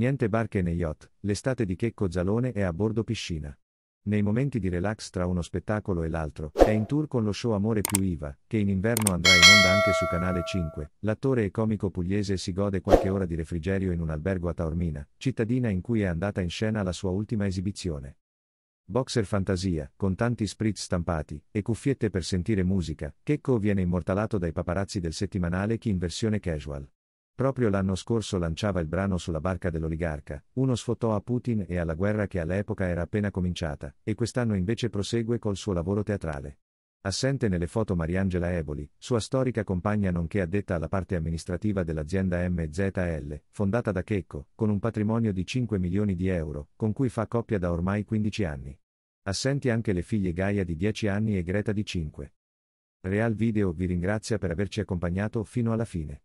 Niente barche né yacht, l'estate di Checco Zalone è a bordo piscina. Nei momenti di relax tra uno spettacolo e l'altro, è in tour con lo show Amore più Iva, che in inverno andrà in onda anche su Canale 5. L'attore e comico pugliese si gode qualche ora di refrigerio in un albergo a Taormina, cittadina in cui è andata in scena la sua ultima esibizione. Boxer fantasia, con tanti spritz stampati e cuffiette per sentire musica, Checco viene immortalato dai paparazzi del settimanale Chi in versione casual. Proprio l'anno scorso lanciava il brano sulla barca dell'oligarca, uno sfottò a Putin e alla guerra che all'epoca era appena cominciata, e quest'anno invece prosegue col suo lavoro teatrale. Assente nelle foto Mariangela Eboli, sua storica compagna nonché addetta alla parte amministrativa dell'azienda MZL, fondata da Checco, con un patrimonio di 5 milioni di euro, con cui fa coppia da ormai 15 anni. Assenti anche le figlie Gaia di 10 anni e Greta di 5. Real Video vi ringrazia per averci accompagnato fino alla fine.